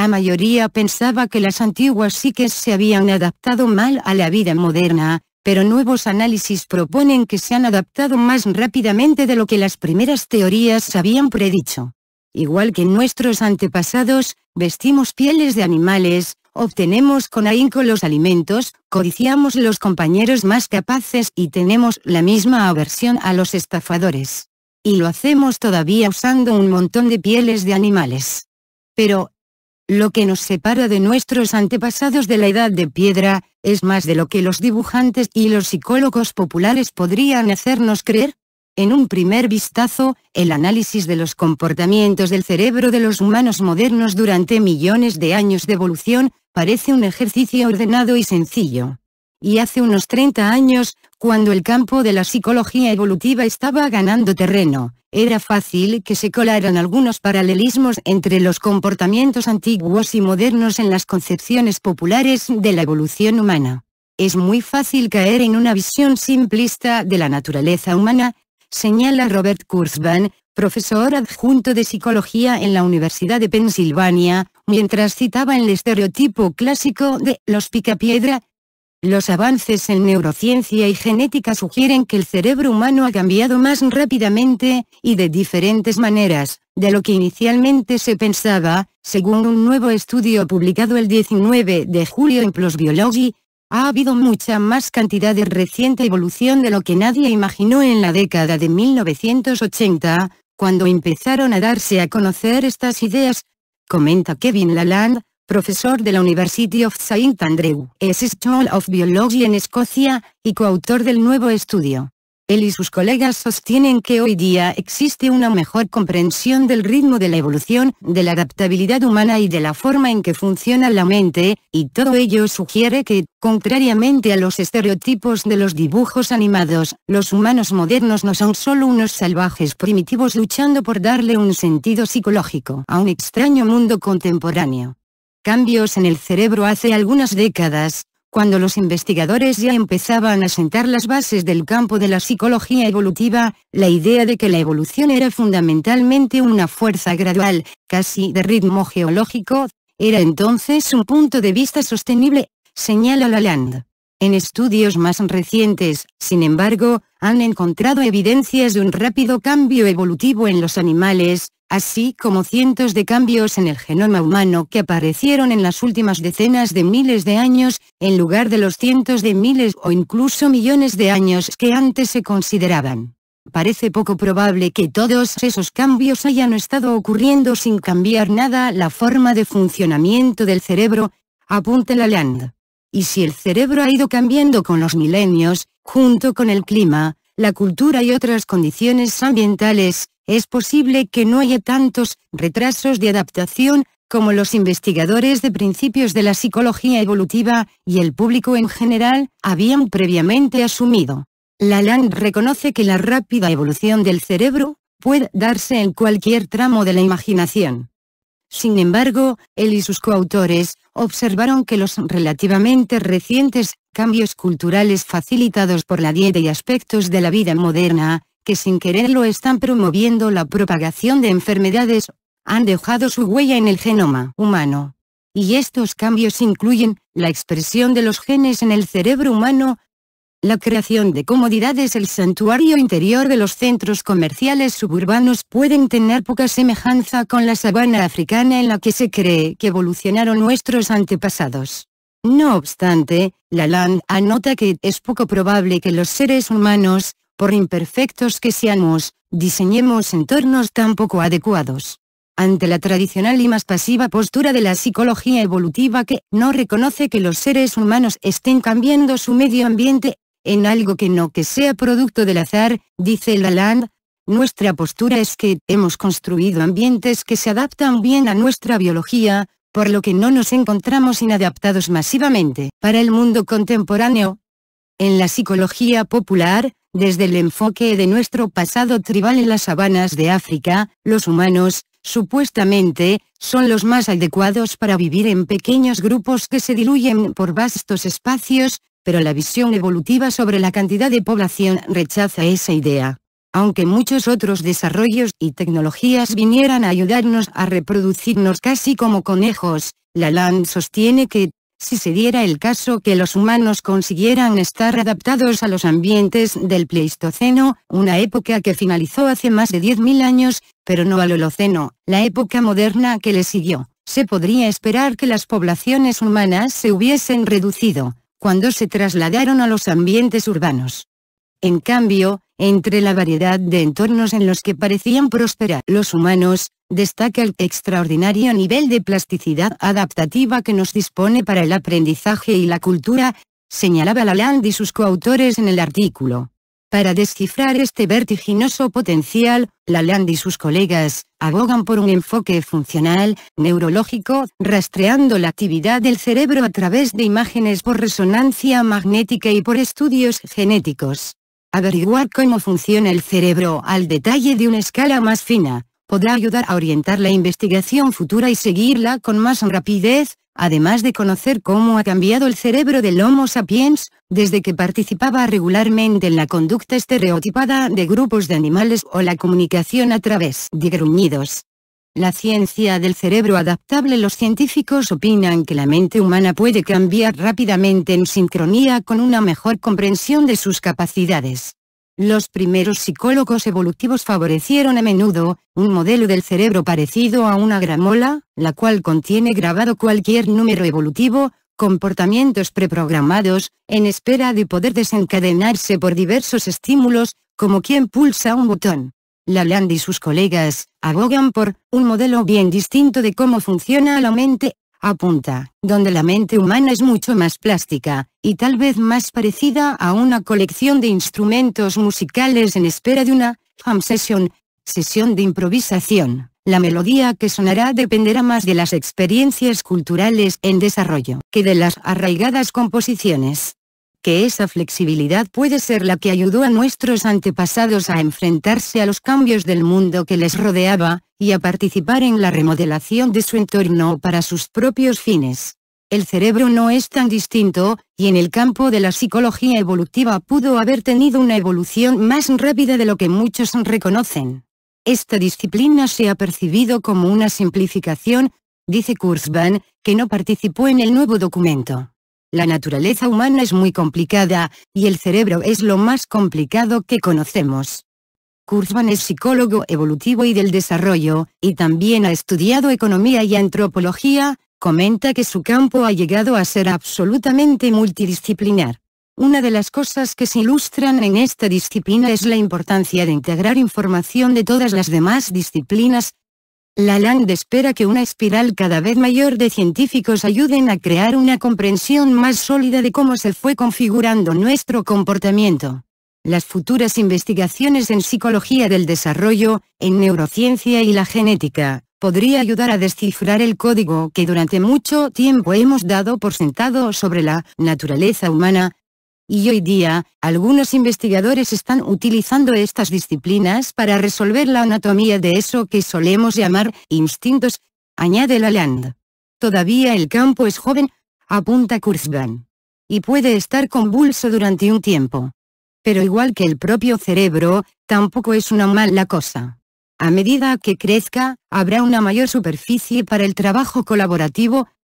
La mayoría pensaba que las antiguas psiques se habían adaptado mal a la vida moderna, pero nuevos análisis proponen que se han adaptado más rápidamente de lo que las primeras teorías habían predicho. Igual que nuestros antepasados, vestimos pieles de animales, obtenemos con ahínco los alimentos, codiciamos los compañeros más capaces y tenemos la misma aversión a los estafadores. Y lo hacemos todavía usando un montón de pieles de animales. Pero, lo que nos separa de nuestros antepasados de la edad de piedra, es más de lo que los dibujantes y los psicólogos populares podrían hacernos creer. En un primer vistazo, el análisis de los comportamientos del cerebro de los humanos modernos durante millones de años de evolución, parece un ejercicio ordenado y sencillo y hace unos 30 años, cuando el campo de la psicología evolutiva estaba ganando terreno, era fácil que se colaran algunos paralelismos entre los comportamientos antiguos y modernos en las concepciones populares de la evolución humana. Es muy fácil caer en una visión simplista de la naturaleza humana, señala Robert Kurzban, profesor adjunto de psicología en la Universidad de Pensilvania, mientras citaba el estereotipo clásico de los picapiedra, los avances en neurociencia y genética sugieren que el cerebro humano ha cambiado más rápidamente, y de diferentes maneras, de lo que inicialmente se pensaba, según un nuevo estudio publicado el 19 de julio en Plus Biology, ha habido mucha más cantidad de reciente evolución de lo que nadie imaginó en la década de 1980, cuando empezaron a darse a conocer estas ideas, comenta Kevin Laland, profesor de la University of St Andrew, School of Biology en Escocia, y coautor del nuevo estudio. Él y sus colegas sostienen que hoy día existe una mejor comprensión del ritmo de la evolución, de la adaptabilidad humana y de la forma en que funciona la mente, y todo ello sugiere que, contrariamente a los estereotipos de los dibujos animados, los humanos modernos no son solo unos salvajes primitivos luchando por darle un sentido psicológico a un extraño mundo contemporáneo cambios en el cerebro hace algunas décadas, cuando los investigadores ya empezaban a sentar las bases del campo de la psicología evolutiva, la idea de que la evolución era fundamentalmente una fuerza gradual, casi de ritmo geológico, era entonces un punto de vista sostenible, señala Lalande. En estudios más recientes, sin embargo, han encontrado evidencias de un rápido cambio evolutivo en los animales, así como cientos de cambios en el genoma humano que aparecieron en las últimas decenas de miles de años, en lugar de los cientos de miles o incluso millones de años que antes se consideraban. Parece poco probable que todos esos cambios hayan estado ocurriendo sin cambiar nada la forma de funcionamiento del cerebro, apunta Land. Y si el cerebro ha ido cambiando con los milenios, junto con el clima, la cultura y otras condiciones ambientales, es posible que no haya tantos retrasos de adaptación como los investigadores de principios de la psicología evolutiva y el público en general habían previamente asumido. Laland reconoce que la rápida evolución del cerebro puede darse en cualquier tramo de la imaginación. Sin embargo, él y sus coautores observaron que los relativamente recientes cambios culturales facilitados por la dieta y aspectos de la vida moderna que sin quererlo están promoviendo la propagación de enfermedades, han dejado su huella en el genoma humano. Y estos cambios incluyen, la expresión de los genes en el cerebro humano, la creación de comodidades El santuario interior de los centros comerciales suburbanos pueden tener poca semejanza con la sabana africana en la que se cree que evolucionaron nuestros antepasados. No obstante, Lalande anota que es poco probable que los seres humanos, por imperfectos que seamos, diseñemos entornos tan poco adecuados. Ante la tradicional y más pasiva postura de la psicología evolutiva que no reconoce que los seres humanos estén cambiando su medio ambiente, en algo que no que sea producto del azar, dice Laland, nuestra postura es que hemos construido ambientes que se adaptan bien a nuestra biología, por lo que no nos encontramos inadaptados masivamente para el mundo contemporáneo. En la psicología popular, desde el enfoque de nuestro pasado tribal en las sabanas de África, los humanos, supuestamente, son los más adecuados para vivir en pequeños grupos que se diluyen por vastos espacios, pero la visión evolutiva sobre la cantidad de población rechaza esa idea. Aunque muchos otros desarrollos y tecnologías vinieran a ayudarnos a reproducirnos casi como conejos, lan sostiene que, si se diera el caso que los humanos consiguieran estar adaptados a los ambientes del Pleistoceno, una época que finalizó hace más de 10.000 años, pero no al Holoceno, la época moderna que le siguió, se podría esperar que las poblaciones humanas se hubiesen reducido, cuando se trasladaron a los ambientes urbanos. En cambio, entre la variedad de entornos en los que parecían prosperar los humanos, destaca el extraordinario nivel de plasticidad adaptativa que nos dispone para el aprendizaje y la cultura, señalaba Laland y sus coautores en el artículo. Para descifrar este vertiginoso potencial, Laland y sus colegas, abogan por un enfoque funcional, neurológico, rastreando la actividad del cerebro a través de imágenes por resonancia magnética y por estudios genéticos. Averiguar cómo funciona el cerebro al detalle de una escala más fina, podrá ayudar a orientar la investigación futura y seguirla con más rapidez, además de conocer cómo ha cambiado el cerebro del Homo sapiens, desde que participaba regularmente en la conducta estereotipada de grupos de animales o la comunicación a través de gruñidos. La ciencia del cerebro adaptable Los científicos opinan que la mente humana puede cambiar rápidamente en sincronía con una mejor comprensión de sus capacidades. Los primeros psicólogos evolutivos favorecieron a menudo, un modelo del cerebro parecido a una gramola, la cual contiene grabado cualquier número evolutivo, comportamientos preprogramados, en espera de poder desencadenarse por diversos estímulos, como quien pulsa un botón. Laland y sus colegas, abogan por un modelo bien distinto de cómo funciona la mente, apunta, donde la mente humana es mucho más plástica, y tal vez más parecida a una colección de instrumentos musicales en espera de una jam session, sesión de improvisación. La melodía que sonará dependerá más de las experiencias culturales en desarrollo que de las arraigadas composiciones que esa flexibilidad puede ser la que ayudó a nuestros antepasados a enfrentarse a los cambios del mundo que les rodeaba, y a participar en la remodelación de su entorno para sus propios fines. El cerebro no es tan distinto, y en el campo de la psicología evolutiva pudo haber tenido una evolución más rápida de lo que muchos reconocen. Esta disciplina se ha percibido como una simplificación, dice Kurzban, que no participó en el nuevo documento. La naturaleza humana es muy complicada, y el cerebro es lo más complicado que conocemos. Kurzban es psicólogo evolutivo y del desarrollo, y también ha estudiado economía y antropología, comenta que su campo ha llegado a ser absolutamente multidisciplinar. Una de las cosas que se ilustran en esta disciplina es la importancia de integrar información de todas las demás disciplinas, LAND espera que una espiral cada vez mayor de científicos ayuden a crear una comprensión más sólida de cómo se fue configurando nuestro comportamiento. Las futuras investigaciones en psicología del desarrollo, en neurociencia y la genética, podría ayudar a descifrar el código que durante mucho tiempo hemos dado por sentado sobre la naturaleza humana, y hoy día, algunos investigadores están utilizando estas disciplinas para resolver la anatomía de eso que solemos llamar instintos, añade Laland. Todavía el campo es joven, apunta Kurzban. Y puede estar convulso durante un tiempo. Pero igual que el propio cerebro, tampoco es una mala cosa. A medida que crezca, habrá una mayor superficie para el trabajo colaborativo,